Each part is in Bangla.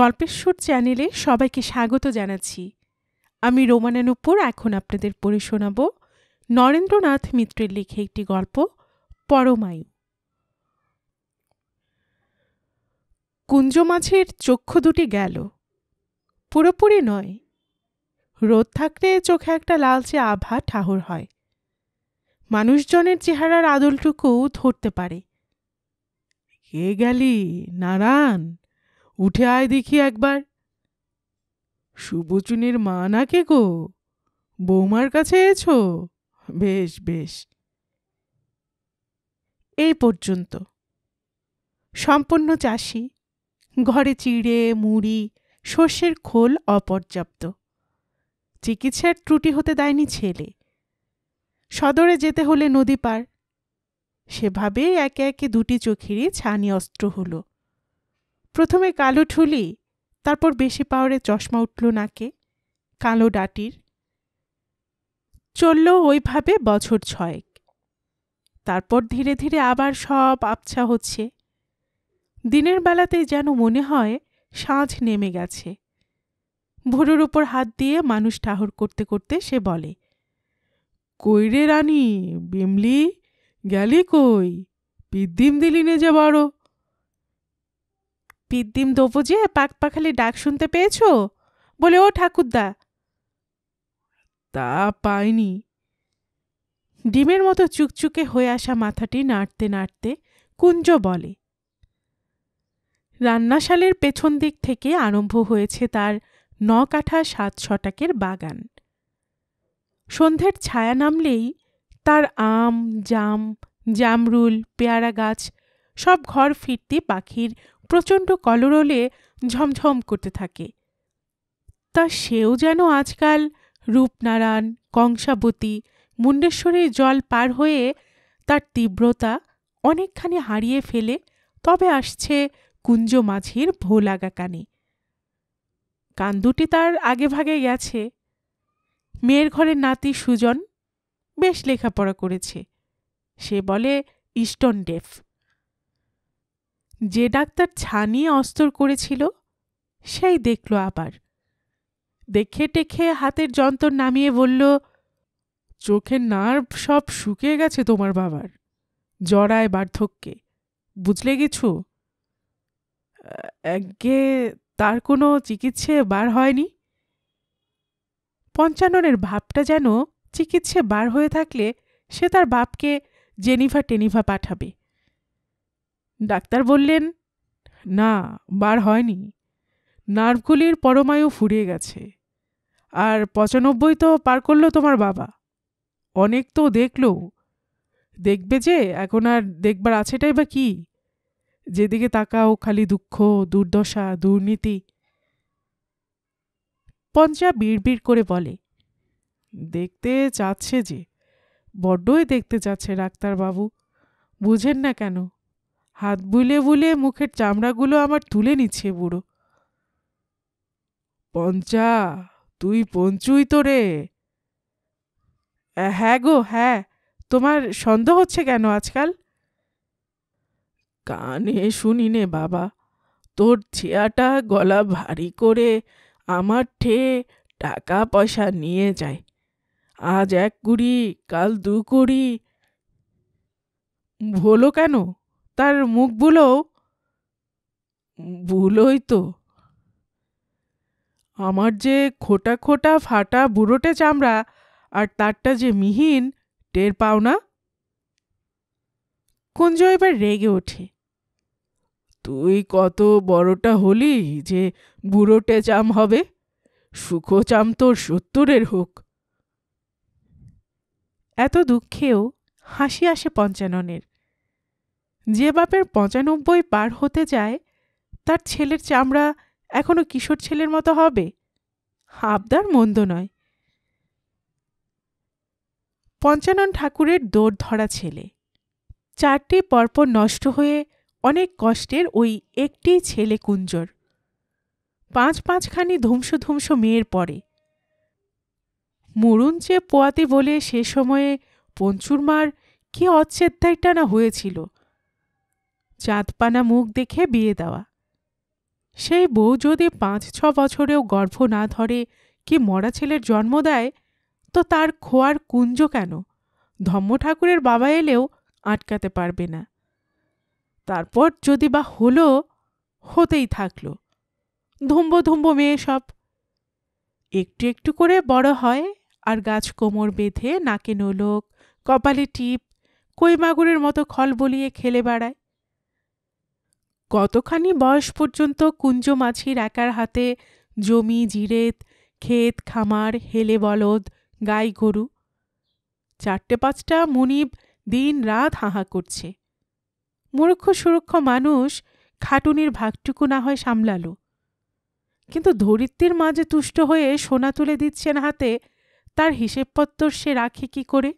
গল্পের সুর চ্যানেলে সবাইকে স্বাগত জানাচ্ছি আমি রোমানের উপর এখন আপনাদের পড়ে শোনাব নরেন্দ্রনাথ মিত্রের লিখে একটি গল্প পরমায়ু কুঞ্জ মাছের চক্ষু দুটি গেল পুরোপুরি নয় রোদ থাকলে চোখে একটা লালচে আভা ঠাহর হয় মানুষজনের চেহারার আদলটুকু ধরতে পারে কে গেলি নারায়ণ উঠে আয় দেখি একবার সুবচুনের মা না কে গো বৌমার কাছে এছো বেশ বেশ এই পর্যন্ত সম্পন্ন চাষি ঘরে চিড়ে মুড়ি শস্যের খোল অপর্যাপ্ত চিকিৎসার ত্রুটি হতে দেয়নি ছেলে সদরে যেতে হলে নদী পার সেভাবেই একে একে দুটি চোখেরই ছানি অস্ত্র হলো প্রথমে কালো ঠুলি তারপর বেশি পাওয়ারে চশমা উঠল নাকে কালো ডাটির চলল ওইভাবে বছর ছয়েক তারপর ধীরে ধীরে আবার সব আবছা হচ্ছে দিনের বেলাতে যেন মনে হয় সাঁঝ নেমে গেছে ভোরের উপর হাত দিয়ে মানুষ ঠাহর করতে করতে সে বলে কইরে রানী বিমলি গেলি কই পিদ্দিম দিলি নে যে বড় পিদ্দিম দোবো পাক পাখালি ডাক শুনতে পেয়েছ বলে ও ঠাকুরদা তা পাইনি ডিমের মতো চুকচুকে হয়ে আসা মাথাটি নাড়তে নাড়তে কুঞ্জ বলে রান্নাশালের পেছন দিক থেকে আরম্ভ হয়েছে তার ন কাঠা সাত শটাকের বাগান সন্ধ্যের ছায়া নামলেই তার আম জাম জামরুল পেয়ারা গাছ সব ঘর ফিরতি পাখির প্রচণ্ড কলরলে ঝমঝম করতে থাকে তা সেও যেন আজকাল রূপনারায়ণ কংসাবতী মুন্ডেশ্বরের জল পার হয়ে তার তীব্রতা অনেকখানি হারিয়ে ফেলে তবে আসছে কুঞ্জ মাঝির ভোলাগা কানে কান দুটি তার আগেভাগে গেছে মেয়ের ঘরের নাতি সুজন বেশ লেখাপড়া করেছে সে বলে ইস্টন ডেফ যে ডাক্তার ছানিয়ে অস্তর করেছিল সেই দেখল আবার দেখে টেখে হাতের যন্ত্র নামিয়ে বলল চোখের নার্ভ সব শুকিয়ে গেছে তোমার বাবার জড়ায় বার্ধক্যে বুঝলে গেছো একগে তার কোনো চিকিৎসে বার হয়নি পঞ্চাননের ভাবটা যেন চিকিৎসে বার হয়ে থাকলে সে তার বাপকে জেনিভা টেনিভা পাঠাবে ডাক্তার বললেন না বার হয়নি নার্ভগুলির পরমায়ু ফুরিয়ে গেছে আর পঁচানব্বই তো পার করলো তোমার বাবা অনেক তো দেখল দেখবে যে এখন আর দেখবার আছেটাই বা কি যেদিকে তাকাও খালি দুঃখ দুর্দশা দুর্নীতি পঞ্চা বিড়বিড় করে বলে দেখতে চাচ্ছে যে বড্ডই দেখতে চাচ্ছে ডাক্তারবাবু বুঝেন না কেন হাত বুলে বুলে মুখের চামড়াগুলো আমার তুলে নিচ্ছে বুড়ো পঞ্চা তুই পঞ্চুই তো রে হ্যাঁ গো হ্যাঁ তোমার সন্দেহ হচ্ছে কেন আজকাল কানে শুনি নে বাবা তোর ছেয়াটা গলা ভারী করে আমার ঠে টাকা পয়সা নিয়ে যায় আজ এক কুড়ি কাল দু কুড়ি ভোলো কেন তার মুখগুলো ভুলোই তো আমার যে খোটা খোটা ফাটা বুড়োটে চামড়া আর তারটা যে মিহিন টের পাও না কুঞ্জ এবার রেগে ওঠে তুই কত বড়টা হলি যে বুড়োটে চাম হবে সুখ চাম তোর সত্তরের হোক এত দুঃখেও হাসি আসে পঞ্চাননের যে বাপের পঁচানব্বই পার হতে যায় তার ছেলের চামড়া এখনও কিশোর ছেলের মতো হবে আবদার মন্দ নয় পঞ্চানন ঠাকুরের দৌড় ধরা ছেলে চারটি পরপর নষ্ট হয়ে অনেক কষ্টের ওই একটি ছেলে কুঞ্জর পাঁচ পাঁচখানি ধুমসো ধুমসো মেয়ের পরে মরুন চেয়ে পোয়াতি বলে সে সময়ে পঞ্চুর মার কি অচ্ছেদ্যায় টানা হয়েছিল চাঁদপানা মুখ দেখে বিয়ে দেওয়া সেই বউ যদি পাঁচ ছ বছরেও গর্ভ না ধরে কি মরা ছেলের জন্ম দেয় তো তার খোয়ার কুঞ্জ কেন ধম্ম ঠাকুরের বাবা এলেও আটকাতে পারবে না তারপর যদি বা হলো হতেই থাকল ধুম্ব ধুম্ব মেয়ে সব একটু একটু করে বড় হয় আর গাছ কোমর বেঁধে নাকে নোলক কপালে টিপ কই মাগুরের মতো খল বলিয়ে খেলে বেড়ায় কতখানি বয়স পর্যন্ত কুঞ্জ মাছির একার হাতে জমি জিরেত ক্ষেত খামার হেলে বলদ গাই গরু চারটে পাঁচটা মুনিব দিন রাত হাঁহা করছে মূর্খ সুরক্ষ মানুষ খাটুনির ভাগটুকু না হয় সামলালো কিন্তু ধরিত্রীর মাঝে তুষ্ট হয়ে সোনা তুলে দিচ্ছেন হাতে তার হিসেবপত্তর সে রাখে কি করে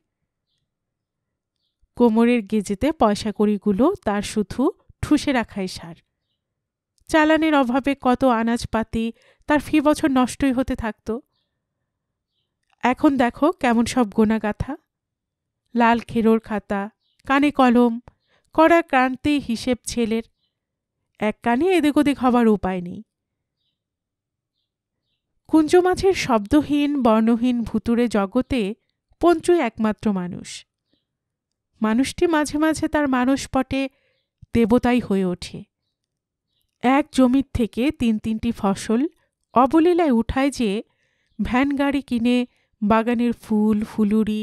কোমরের গেজেতে পয়সা করিগুলো তার শুধু ঠুসে রাখাই সার চালানের অভাবে কত আনাজপাতি তার ফি বছর নষ্টই হতে থাকত এখন দেখো কেমন সব গোনাগাথা লাল খেরোর খাতা কানে কলম কড়া ক্রান্তি হিসেব ছেলের এক কানে এদিক ওদিক হবার উপায় নেই মাছের শব্দহীন বর্ণহীন ভুতুরে জগতে পঞ্চুই একমাত্র মানুষ মানুষটি মাঝে মাঝে তার মানসপটে দেবতাই হয়ে ওঠে এক জমির থেকে তিন তিনটি ফসল অবলীলায় উঠায় যে ভ্যান গাড়ি কিনে বাগানের ফুল ফুলুরি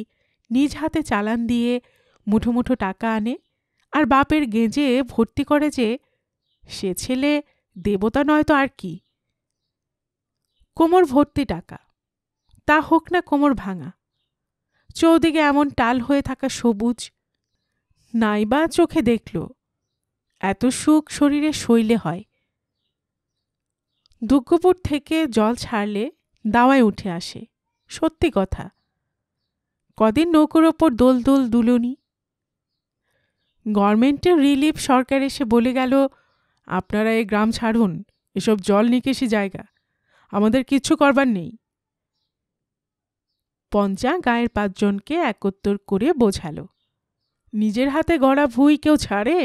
নিজ হাতে চালান দিয়ে মুঠো মুঠো টাকা আনে আর বাপের গেঁজে ভর্তি করে যে সে ছেলে দেবতা নয় তো আর কি কোমর ভর্তি টাকা তা হোক না কোমর ভাঙা চৌদিকে এমন টাল হয়ে থাকা সবুজ নাইবা চোখে দেখল এত সুখ শরীরে শৈলে হয় দুগ্গপুর থেকে জল ছাড়লে দাওয়ায় উঠে আসে সত্যি কথা কদিন নৌকোর ওপর দোল দোল দুলনি গভর্নমেন্টের রিলিফ সরকার এসে বলে গেল আপনারা এই গ্রাম ছাড়ুন এসব জল নিকেশি জায়গা আমাদের কিচ্ছু করবার নেই পঞ্চা গায়ের পাঁচজনকে একত্তর করে বোঝালো নিজের হাতে গড়া ভুই কেউ ছাড়ে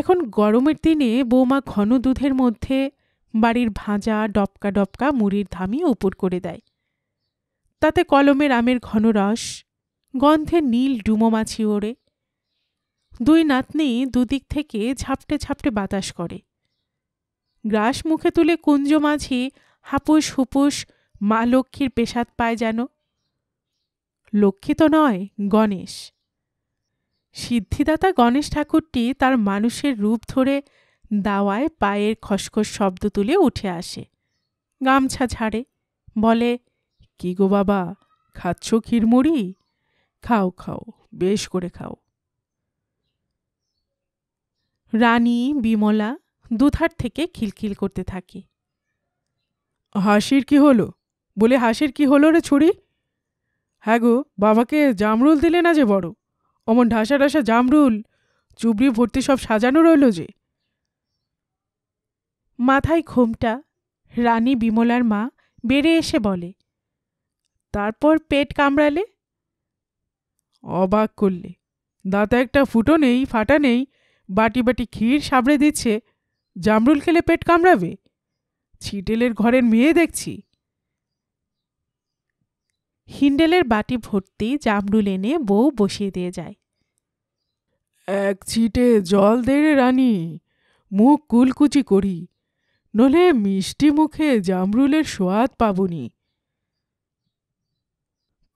এখন গরমের দিনে বৌমা ঘন দুধের মধ্যে বাড়ির ভাজা ডবকা ডবকা মুড়ির ধামি উপর করে দেয় তাতে কলমের আমের ঘন রস গন্ধে নীল ডুমো মাছি ওড়ে দুই নাতনি দুদিক থেকে ঝাপটে ঝাপটে বাতাস করে গ্রাস মুখে তুলে কুঞ্জ মাঝি হাপুস হুপুস মা লক্ষ্মীর পেশাদ পায় যেন লক্ষ্মী তো নয় গণেশ সিদ্ধিদাতা গণেশ ঠাকুরটি তার মানুষের রূপ ধরে দাওয়ায় পায়ের খসখস শব্দ তুলে উঠে আসে গামছা ঝাড়ে বলে কি গো বাবা খাচ্ছ ক্ষীরমুড়ি খাও খাও বেশ করে খাও রানী বিমলা দুধার থেকে খিলখিল করতে থাকে হাসির কি হলো বলে হাসির কি হলো রে ছুরি হ্যাঁ গো বাবাকে জামরুল দিলে না যে বড় অমন ঢাসা ঢাসা জামরুল চুবড়ি ভর্তি সব সাজানো রইল যে মাথায় ঘোমটা রানী বিমলার মা বেড়ে এসে বলে তারপর পেট কামড়ালে অবাক করলে দাঁতে একটা ফুটো নেই ফাটা নেই বাটি বাটি ক্ষীর সাবড়ে দিচ্ছে জামরুল খেলে পেট কামড়াবে ছিটেলের ঘরের মেয়ে দেখছি হিন্ডেলের বাটি ভর্তি জামরুল এনে বউ বসিয়ে দিয়ে যায় এক ছিটে জল দে রানী মুখ কুলকুচি করি নলে মিষ্টি মুখে জামরুলের সোয়াদ পাবনি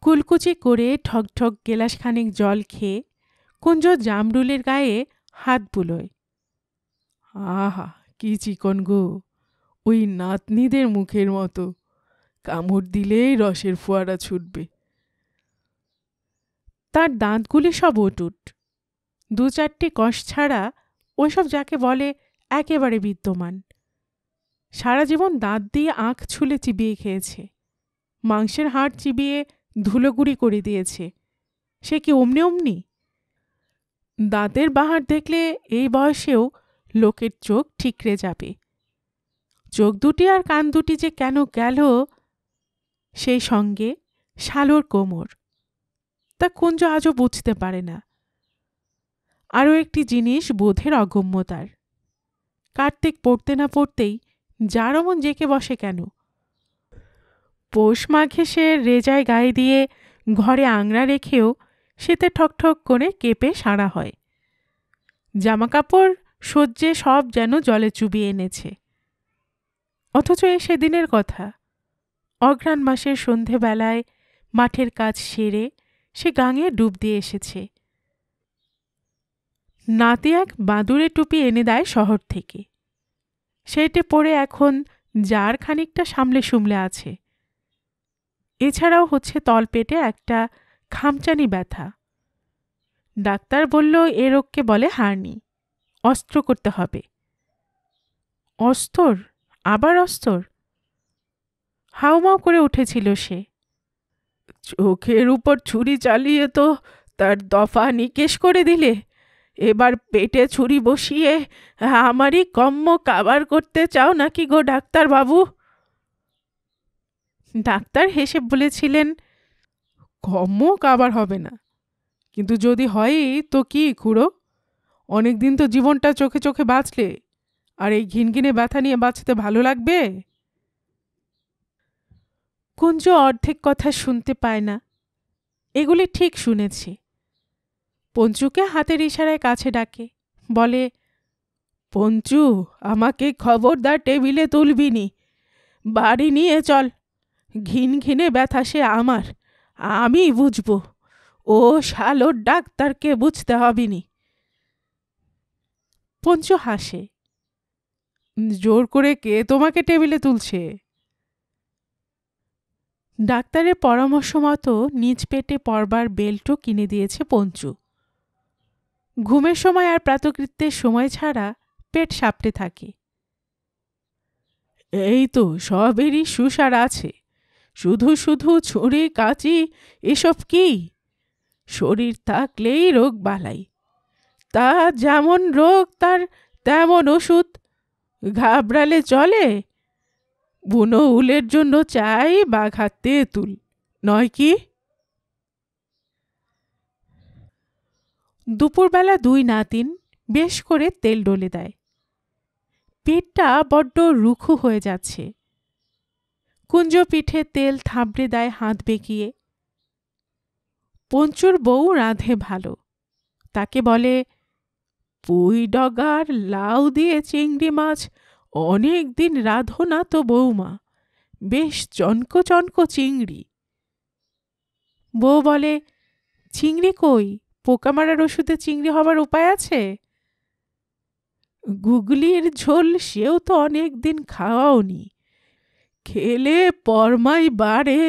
কুলকুচি করে ঠকঠক খানিক জল খেয়ে কুঞ্জ জামরুলের গায়ে হাত বুলোয় আহা কি চিকন গো ওই নাতনিদের মুখের মতো কামড় দিলেই রসের ফোয়ারা ছুটবে তার দাঁতগুলি সব অটুট দু চারটি কষ ছাড়া ওইসব যাকে বলে একেবারে বিদ্যমান সারা জীবন দাঁত দিয়ে আঁখ ছুলে চিবিয়ে খেয়েছে মাংসের হাড় চিবিয়ে ধুলোগুড়ি করে দিয়েছে সে কি অমনি অমনি দাঁতের বাহার দেখলে এই বয়সেও লোকের চোখ ঠিকরে যাবে চোখ দুটি আর কান দুটি যে কেন গেল সেই সঙ্গে শালোর কোমর তা কুঞ্জ আজও বুঝতে পারে না আরও একটি জিনিস বোধের অগম্যতার কার্তিক পড়তে না পড়তেই যার অমন জেকে বসে কেন পৌষ মাঘে সে রেজায় গায়ে দিয়ে ঘরে আংড়া রেখেও সেতে ঠকঠক করে কেঁপে সাড়া হয় জামাকাপড় সহ্যে সব যেন জলে চুবিয়ে এনেছে অথচ এ সেদিনের কথা অঘ্রাণ মাসের সন্ধেবেলায় মাঠের কাজ সেরে সে গাঙে ডুব দিয়ে এসেছে নাতি এক বাঁদুরে টুপি এনে দেয় শহর থেকে সেটে পড়ে এখন যার খানিকটা সামলে সুমলে আছে এছাড়াও হচ্ছে তলপেটে একটা খামচানি ব্যথা ডাক্তার বলল এ রোগকে বলে হারনি অস্ত্র করতে হবে অস্তর আবার অস্তর হাওমাও করে উঠেছিল সে চোখের উপর ছুরি চালিয়ে তো তার দফা নিকেশ করে দিলে এবার পেটে ছুরি বসিয়ে আমারই কম্ম কাবার করতে চাও নাকি গো ডাক্তার বাবু ডাক্তার হেসে বলেছিলেন কম্ম কাবার হবে না কিন্তু যদি হয় তো কি খুঁড়ো অনেকদিন তো জীবনটা চোখে চোখে বাঁচলে আর এই ঘিনঘিনে ব্যথা নিয়ে বাঁচতে ভালো লাগবে কুঞ্জ অর্ধেক কথা শুনতে পায় না এগুলি ঠিক শুনেছি পঞ্চুকে হাতের ইশারায় কাছে ডাকে বলে পঞ্চু আমাকে খবরদার টেবিলে তুলবি নি বাড়ি নিয়ে চল ঘিন ঘিনে ব্যথা সে আমার আমি বুঝব ও শালোর ডাক্তারকে বুঝতে নি পঞ্চু হাসে জোর করে কে তোমাকে টেবিলে তুলছে ডাক্তারের পরামর্শ মতো নিজ পেটে পরবার বেল্টও কিনে দিয়েছে পঞ্চু ঘুমের সময় আর প্রাতকৃত্যের সময় ছাড়া পেট সাপটে থাকে এই তো সবেরই সুসার আছে শুধু শুধু ছুরি কাঁচি এসব কি শরীর থাকলেই রোগ বালাই তা যেমন রোগ তার তেমন ওষুধ ঘাবড়ালে চলে বুনো উলের জন্য চাই বাঘ হাত তেঁতুল নয় কি দুপুরবেলা দুই নাতিন বেশ করে তেল ডলে দেয় পেটটা বড্ড রুখু হয়ে যাচ্ছে কুঞ্জ পিঠে তেল থাবড়ে দেয় হাত বেঁকিয়ে পঞ্চুর বউ রাঁধে ভালো তাকে বলে পুই ডগার লাউ দিয়ে চিংড়ি মাছ অনেক দিন রাধো না তো বৌমা বেশ চনকো চনকো চিংড়ি বউ বলে চিংড়ি কই পোকা মারার ওষুধে চিংড়ি হবার উপায় আছে গুগলির ঝোল সেও তো অনেক দিন খাওয়াওনি খেলে পরমাই বাড়ে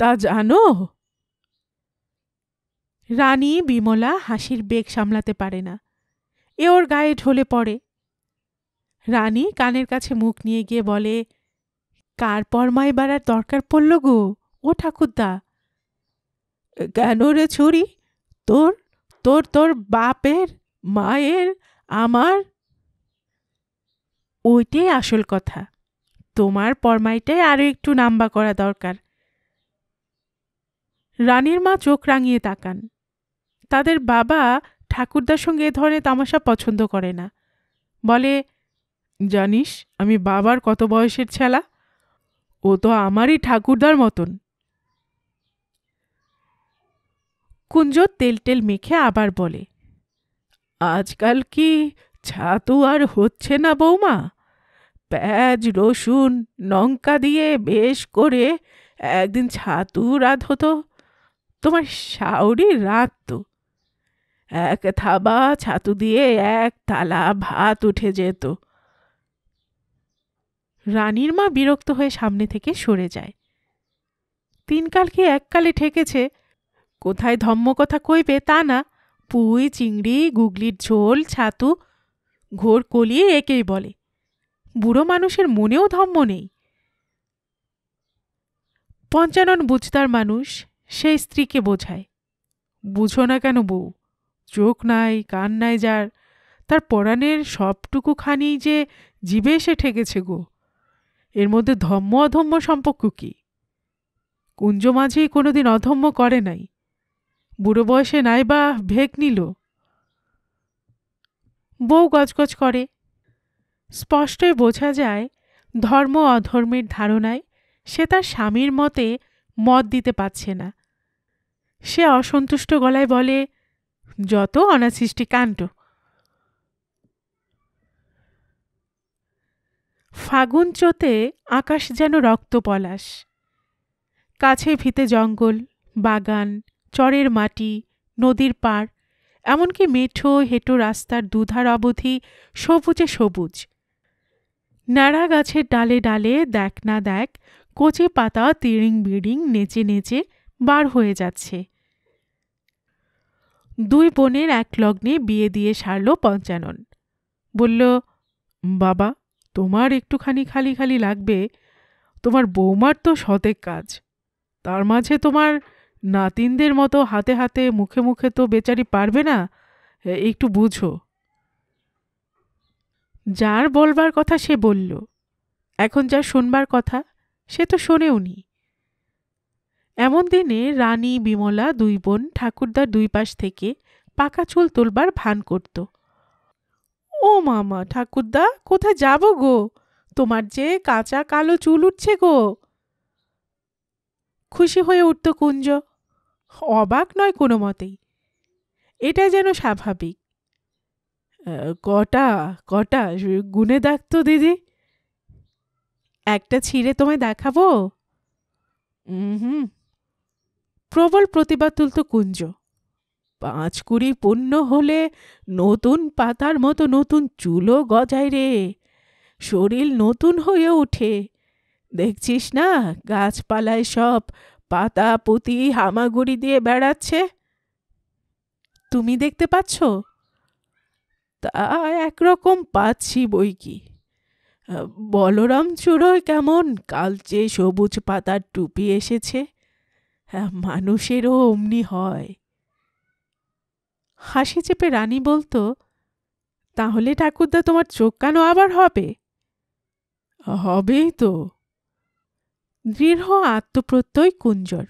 তা জানো রানী বিমলা হাসির বেগ সামলাতে পারে না এ ওর গায়ে ঢলে পড়ে রানী কানের কাছে মুখ নিয়ে গিয়ে বলে কার পরমায় বাড়ার দরকার পড়ল গো ও ঠাকুরদা কেন রে ছুরি তোর তোর তোর বাপের মায়ের আমার ওইটাই আসল কথা তোমার পরমাইটাই আরও একটু নাম্বা করা দরকার রানীর মা চোখ রাঙিয়ে তাকান তাদের বাবা ঠাকুরদার সঙ্গে এ ধরনের তামাশা পছন্দ করে না বলে জানিস আমি বাবার কত বয়সের ছেলা ও তো আমারই ঠাকুরদার মতন কুঞ্জ তেলটেল মেখে আবার বলে আজকাল কি ছাতু আর হচ্ছে না বৌমা পেঁয়াজ রসুন লঙ্কা দিয়ে বেশ করে একদিন ছাতু রাত হতো তোমার শাওরি রাত তো এক থাবা ছাতু দিয়ে এক তালা ভাত উঠে যেত রানীর মা বিরক্ত হয়ে সামনে থেকে সরে যায় তিনকালকে এককালে ঠেকেছে কোথায় ধম্ম কথা কইবে তা না পুঁই চিংড়ি গুগলির ঝোল ছাতু ঘোর কলিয়ে একেই বলে বুড়ো মানুষের মনেও ধম্ম নেই পঞ্চানন বুঝদার মানুষ সেই স্ত্রীকে বোঝায় বুঝো না কেন বউ চোখ নাই কান নাই যার তার পরাণের সবটুকু খানি যে জীবে এসে ঠেকেছে গো এর মধ্যে ধম্ম অধম্য সম্পর্ক কি কুঞ্জ মাঝি কোনোদিন অধম্য করে নাই বুড়ো বয়সে নাই বা ভেক নিল বউ গজগজ করে স্পষ্টই বোঝা যায় ধর্ম অধর্মের ধারণায় সে তার স্বামীর মতে মত দিতে পারছে না সে অসন্তুষ্ট গলায় বলে যত অনাসৃষ্টি কাণ্ড ফাগুন চোতে আকাশ যেন রক্তপলাশ কাছে ভিতে জঙ্গল বাগান চরের মাটি নদীর পাড় এমনকি মেঠো হেঁটো রাস্তার দুধার অবধি সবুজে সবুজ নাড়া গাছের ডালে ডালে দেখ না দেখ কচি পাতা তিড়িং বিড়িং নেচে নেচে বার হয়ে যাচ্ছে দুই বোনের এক লগ্নে বিয়ে দিয়ে সারল পঞ্চানন বলল বাবা তোমার একটুখানি খালি খালি লাগবে তোমার বৌমার তো শতেক কাজ তার মাঝে তোমার নাতিনদের মতো হাতে হাতে মুখে মুখে তো বেচারি পারবে না একটু বুঝো যার বলবার কথা সে বলল এখন যার শোনবার কথা সে তো শোনেওনি এমন দিনে রানী বিমলা দুই বোন ঠাকুরদার দুই পাশ থেকে পাকা চুল তোলবার ভান করতো ও মামা ঠাকুরদা কোথায় যাব গো তোমার যে কাঁচা কালো চুল উঠছে গো খুশি হয়ে উঠত কুঞ্জ অবাক নয় কোনো মতেই এটা যেন স্বাভাবিক কটা কটা গুনে দেখতো দিদি একটা ছিঁড়ে তোমায় দেখাবো হুম প্রবল প্রতিবাদ তুলত কুঞ্জ পাঁচ কুড়ি পূর্ণ হলে নতুন পাতার মতো নতুন চুলও গজায় রে শরীর নতুন হয়ে ওঠে দেখছিস না গাছপালায় সব পাতা পুঁতি হামাগুড়ি দিয়ে বেড়াচ্ছে তুমি দেখতে পাচ্ছ তা একরকম পাচ্ছি বই কি বলরাম চুরোয় কেমন কালচে সবুজ পাতার টুপি এসেছে হ্যাঁ, মানুষেরও অমনি হয় হাসি চেপে রানী বলতো তাহলে ঠাকুরদা তোমার চোখ কানো আবার হবে হবেই তো দৃঢ় আত্মপ্রত্যয় কুঞ্জর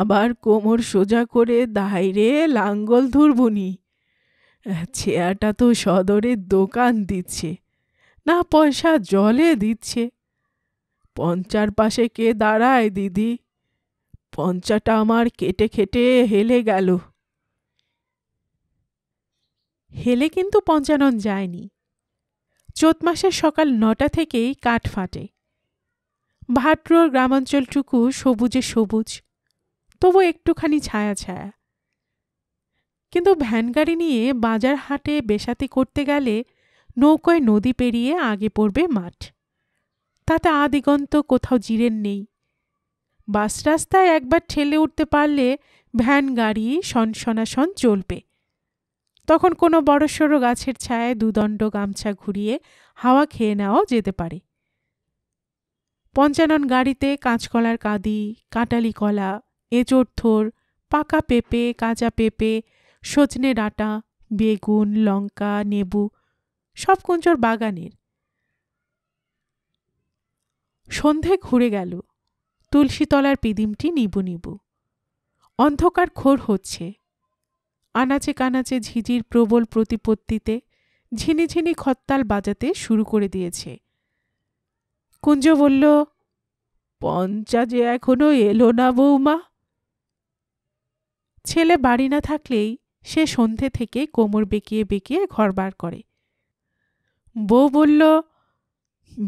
আবার কোমর সোজা করে দাইরে লাঙ্গল ধুরবুনি চেয়াটা তো সদরে দোকান দিচ্ছে না পয়সা জলে দিচ্ছে পঞ্চার পাশে কে দাঁড়ায় দিদি পঞ্চাটা আমার কেটে খেটে হেলে গেল হেলে কিন্তু পঞ্চানন যায়নি চোত মাসের সকাল নটা থেকেই কাঠ ফাটে ভাটরোর গ্রামাঞ্চলটুকু সবুজে সবুজ তবু একটুখানি ছায়া ছায়া কিন্তু ভ্যানগাড়ি নিয়ে বাজার হাটে বেসাতি করতে গেলে নৌকয় নদী পেরিয়ে আগে পড়বে মাঠ তাতে আদিগন্ত কোথাও জিরেন নেই বাস রাস্তায় একবার ঠেলে উঠতে পারলে ভ্যান গাড়ি সনসনাসন চলবে তখন কোনো বড়সড় গাছের ছায়ায় দুদণ্ড গামছা ঘুরিয়ে হাওয়া খেয়ে নেওয়াও যেতে পারে পঞ্চানন গাড়িতে কাঁচকলার কাঁদি কাঁটালি কলা এঁচোড় থোর পাকা পেঁপে কাঁচা পেঁপে সজনে ডাঁটা বেগুন লঙ্কা নেবু সব কুঞ্চর বাগানের সন্ধে ঘুরে গেল তুলসীতলার পিদিমটি নিবু নিবু অন্ধকার খোর হচ্ছে আনাচে কানাচে ঝিঝির প্রবল প্রতিপত্তিতে ঝিনিঝিনি খত্তাল বাজাতে শুরু করে দিয়েছে কুঞ্জ বলল পঞ্চা যে এখনো এলো না বৌমা ছেলে বাড়ি না থাকলেই সে সন্ধে থেকে কোমর বেঁকিয়ে বেঁকিয়ে ঘর বার করে বউ বলল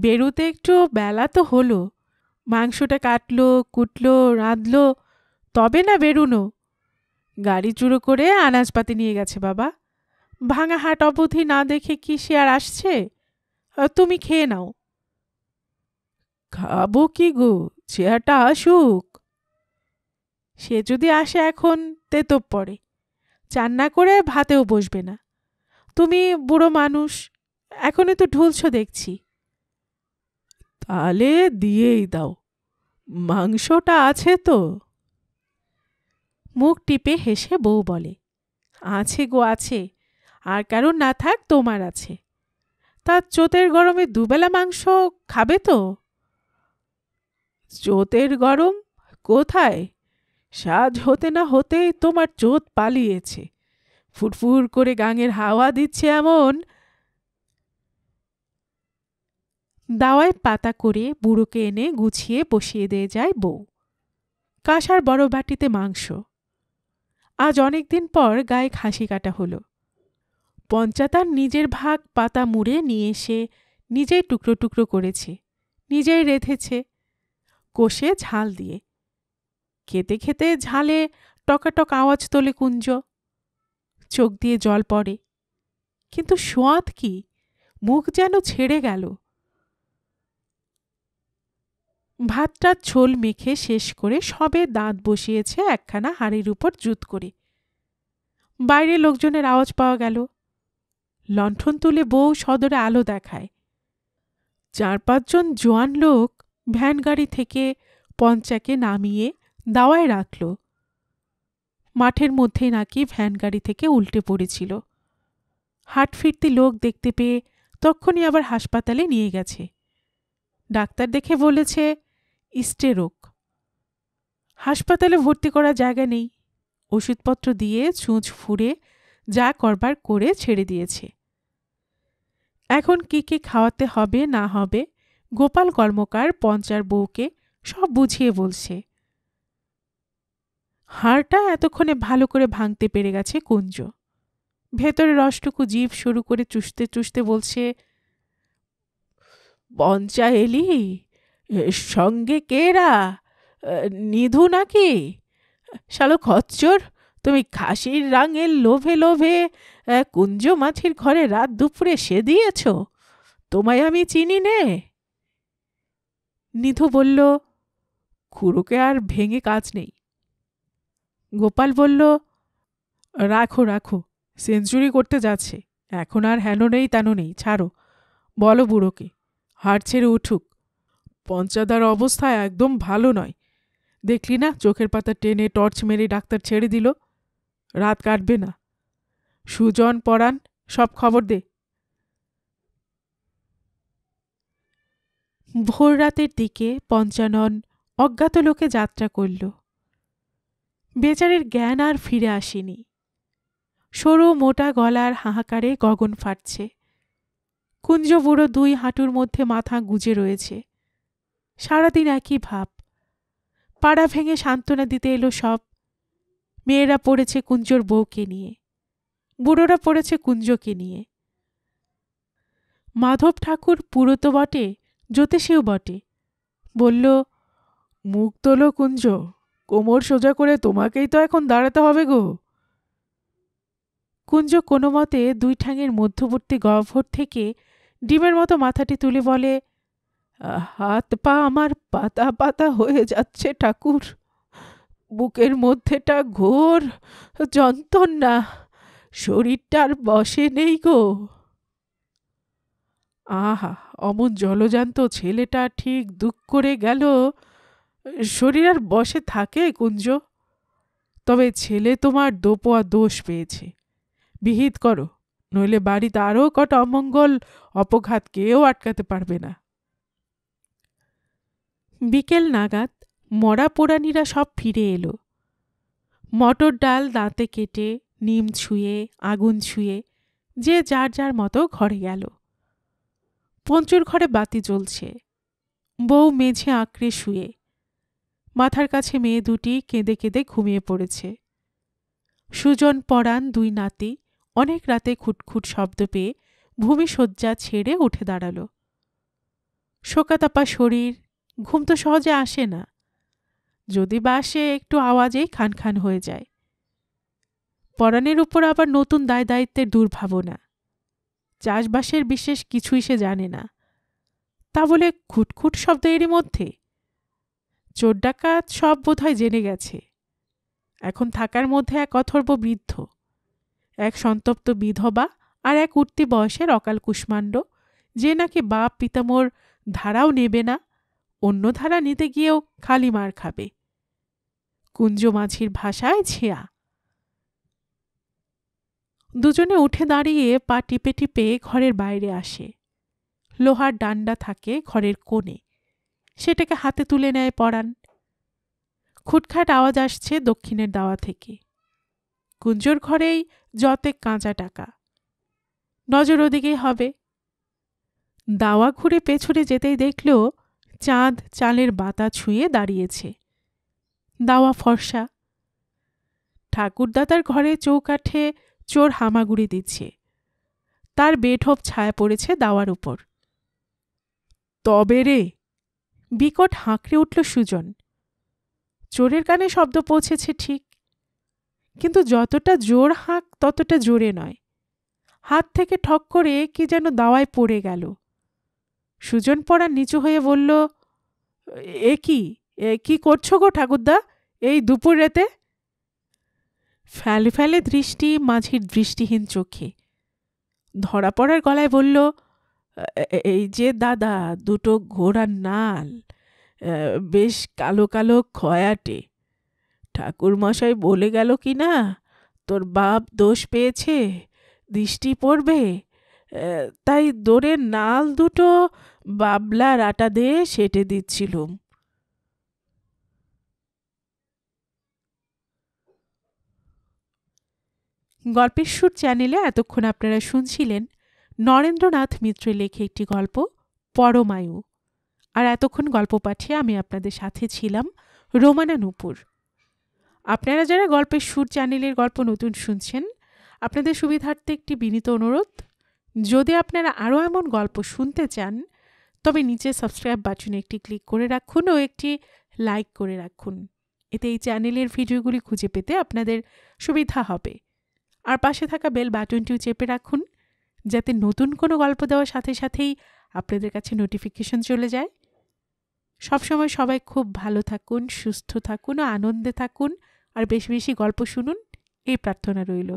বেরুতে একটু বেলা তো হলো মাংসটা কাটলো কুটলো রাঁধলো তবে না বেরুনো গাড়ি চুরো করে আনাজপাতি নিয়ে গেছে বাবা ভাঙা হাট অবধি না দেখে কি সে আর আসছে তুমি খেয়ে নাও খাবো কি গো চেয়ারটা আসুক সে যদি আসে এখন তেতো পড়ে চান্না করে ভাতেও বসবে না তুমি বুড়ো মানুষ এখনই তো ঢুলছ দেখছি তাহলে দিয়েই দাও মাংসটা আছে তো মুখ টিপে হেসে বউ বলে আছে গো আছে আর কারণ না থাক তোমার আছে তার চোতের গরমে দুবেলা মাংস খাবে তো চোতের গরম কোথায় সাজ হতে না হতেই তোমার চোত পালিয়েছে ফুটফুর করে গাঙের হাওয়া দিচ্ছে এমন দাওয়ায় পাতা করে বুড়োকে এনে গুছিয়ে বসিয়ে দিয়ে যায় বউ কাঁসার বড় বাটিতে মাংস আজ অনেক দিন পর গায়ে খাসি কাটা হলো পঞ্চাতার নিজের ভাগ পাতা মুড়ে নিয়ে এসে নিজেই টুকরো টুকরো করেছে নিজেই রেঁধেছে কষে ঝাল দিয়ে খেতে খেতে ঝালে টকাটক আওয়াজ তোলে কুঞ্জ চোখ দিয়ে জল পড়ে কিন্তু সোয়াদ কি মুখ যেন ছেড়ে গেল ভাতটা ছোল মেখে শেষ করে সবে দাঁত বসিয়েছে একখানা হাড়ির উপর জুত করে বাইরে লোকজনের আওয়াজ পাওয়া গেল লণ্ঠন তুলে বউ সদরে আলো দেখায় চার পাঁচজন জোয়ান লোক ভ্যান গাড়ি থেকে পঞ্চাকে নামিয়ে দাওয়ায় রাখল মাঠের মধ্যে নাকি ভ্যান গাড়ি থেকে উল্টে পড়েছিল হাট ফিরতি লোক দেখতে পেয়ে তখনই আবার হাসপাতালে নিয়ে গেছে ডাক্তার দেখে বলেছে ইস্টেরোক হাসপাতালে ভর্তি করা জায়গা নেই ওষুধপত্র দিয়ে ছুঁচ ফুরে যা করবার করে ছেড়ে দিয়েছে এখন কি কি খাওয়াতে হবে না হবে গোপাল কর্মকার পঞ্চার বউকে সব বুঝিয়ে বলছে হাড়টা এতক্ষণে ভালো করে ভাঙতে পেরে গেছে কুঞ্জ ভেতরে রসটুকু জীব শুরু করে চুষতে চুষতে বলছে পঞ্চা এলি সঙ্গে কেরা নিধু নাকি শালো খচ্চর তুমি খাসির রাঙের লোভে লোভে কুঞ্জ মাছির ঘরে রাত দুপুরে সে দিয়েছ তোমায় আমি চিনি নে নিধু বলল খুড়োকে আর ভেঙে কাজ নেই গোপাল বলল রাখো রাখো সেঞ্চুরি করতে যাচ্ছে এখন আর হেন নেই তেন নেই ছাড়ো বলো বুড়োকে হাড় ছেড়ে উঠুক পঞ্চাদার অবস্থা একদম ভালো নয় দেখলি না চোখের পাতা টেনে টর্চ মেরে ডাক্তার ছেড়ে দিল রাত কাটবে না সুজন পড়ান সব খবর দে ভোর রাতের দিকে পঞ্চানন অজ্ঞাত লোকে যাত্রা করল বেচারের জ্ঞান আর ফিরে আসেনি সরু মোটা গলার হাহাকারে গগন ফাটছে কুঞ্জ বুড়ো দুই হাঁটুর মধ্যে মাথা গুজে রয়েছে সারাদিন একই ভাব পাড়া ভেঙে সান্ত্বনা দিতে এলো সব মেয়েরা পড়েছে কুঞ্জোর বউকে নিয়ে বুড়োরা পড়েছে কুঞ্জকে নিয়ে মাধব ঠাকুর পুরো তো বটে জ্যোতিষীও বটে বলল মুখ তোলো কুঞ্জ কোমর সোজা করে তোমাকেই তো এখন দাঁড়াতে হবে গো কুঞ্জ কোনো মতে দুই ঠাঙের মধ্যবর্তী গহ্বর থেকে ডিমের মতো মাথাটি তুলে বলে হাত পা আমার পাতা পাতা হয়ে যাচ্ছে ঠাকুর বুকের মধ্যেটা ঘোর যন্ত্রণা শরীরটার বসে নেই গো আহা অমন জলজান্ত ছেলেটা ঠিক দুঃখ করে গেল শরীর আর বসে থাকে কুঞ্জ তবে ছেলে তোমার দোপোয়া দোষ পেয়েছে বিহিত করো নইলে বাড়িতে আরও কটা অমঙ্গল অপঘাত কেউ আটকাতে পারবে না বিকেল নাগাদ মরা পোড়ানিরা সব ফিরে এলো মটর ডাল দাঁতে কেটে নিম ছুঁয়ে আগুন ছুঁয়ে যে যার যার মতো ঘরে গেল পঞ্চুর ঘরে বাতি জ্বলছে বউ মেঝে আঁকড়ে শুয়ে মাথার কাছে মেয়ে দুটি কেঁদে কেঁদে ঘুমিয়ে পড়েছে সুজন পরাণ দুই নাতি অনেক রাতে খুটখুট শব্দ পেয়ে ভূমি শয্যা ছেড়ে উঠে দাঁড়াল শোকাতাপা শরীর ঘুম তো সহজে আসে না যদি বা আসে একটু আওয়াজেই খান খান হয়ে যায় পরাণের উপর আবার নতুন দায় দায়িত্বের দুর্ভাবনা চাষবাসের বিশেষ কিছুই সে জানে না তা বলে খুটখুট শব্দ এরই মধ্যে চোর ডাকাত সব বোধহয় জেনে গেছে এখন থাকার মধ্যে এক অথর্ব বৃদ্ধ এক সন্তপ্ত বিধবা আর এক উঠতি বয়সের অকাল কুষ্মাণ্ড যে নাকি বাপ পিতামোর ধারাও নেবে না অন্য ধারা নিতে গিয়েও খালি মার খাবে কুঞ্জ মাঝির ভাষায় ছেঁয়া দুজনে উঠে দাঁড়িয়ে পা টিপে টিপে ঘরের বাইরে আসে লোহার ডান্ডা থাকে ঘরের কোণে সেটাকে হাতে তুলে নেয় পড়ান খুটখাট আওয়াজ আসছে দক্ষিণের দাওয়া থেকে কুঞ্জর ঘরেই যতে কাঁচা টাকা নজর ওদিকেই হবে দাওয়া ঘুরে পেছনে যেতেই দেখল চাঁদ চালের বাতা ছুঁয়ে দাঁড়িয়েছে দাওয়া ফর্সা ঠাকুরদাতার ঘরে চৌকাঠে চোর হামাগুড়ি দিচ্ছে তার বেঢপ ছায়া পড়েছে দাওয়ার উপর তবে রে বিকট হাঁকড়ে উঠল সুজন চোরের কানে শব্দ পৌঁছেছে ঠিক কিন্তু যতটা জোর হাঁক ততটা জোরে নয় হাত থেকে ঠক করে কি যেন দাওয়ায় পড়ে গেল সুজন পড়া নিচু হয়ে বলল এ কি এ কি করছো গো ঠাকুরদা এই দুপুর রেতে ফ্যালে ফ্যালে দৃষ্টি মাঝির দৃষ্টিহীন চোখে ধরা পড়ার গলায় বলল এই যে দাদা দুটো ঘোড়ার নাল বেশ কালো কালো খয়াটে ঠাকুরমশাই বলে গেল কি না তোর বাপ দোষ পেয়েছে দৃষ্টি পড়বে তাই দোরে নাল দুটো বাবলার আটা দিয়ে সেটে দিচ্ছিলুম গল্পের সুর চ্যানেলে এতক্ষণ আপনারা শুনছিলেন নরেন্দ্রনাথ মিত্রের লেখে একটি গল্প পরমায়ু আর এতক্ষণ গল্প পাঠিয়ে আমি আপনাদের সাথে ছিলাম রোমানা নূপুর আপনারা যারা গল্পের সুর চ্যানেলের গল্প নতুন শুনছেন আপনাদের সুবিধার্থে একটি বিনীত অনুরোধ যদি আপনারা আরও এমন গল্প শুনতে চান তবে নিচে সাবস্ক্রাইব বাটনে একটি ক্লিক করে রাখুন ও একটি লাইক করে রাখুন এতে এই চ্যানেলের ভিডিওগুলি খুঁজে পেতে আপনাদের সুবিধা হবে আর পাশে থাকা বেল বাটনটিও চেপে রাখুন যাতে নতুন কোনো গল্প দেওয়ার সাথে সাথেই আপনাদের কাছে নোটিফিকেশন চলে যায় সবসময় সবাই খুব ভালো থাকুন সুস্থ থাকুন ও আনন্দে থাকুন আর বেশি বেশি গল্প শুনুন এই প্রার্থনা রইল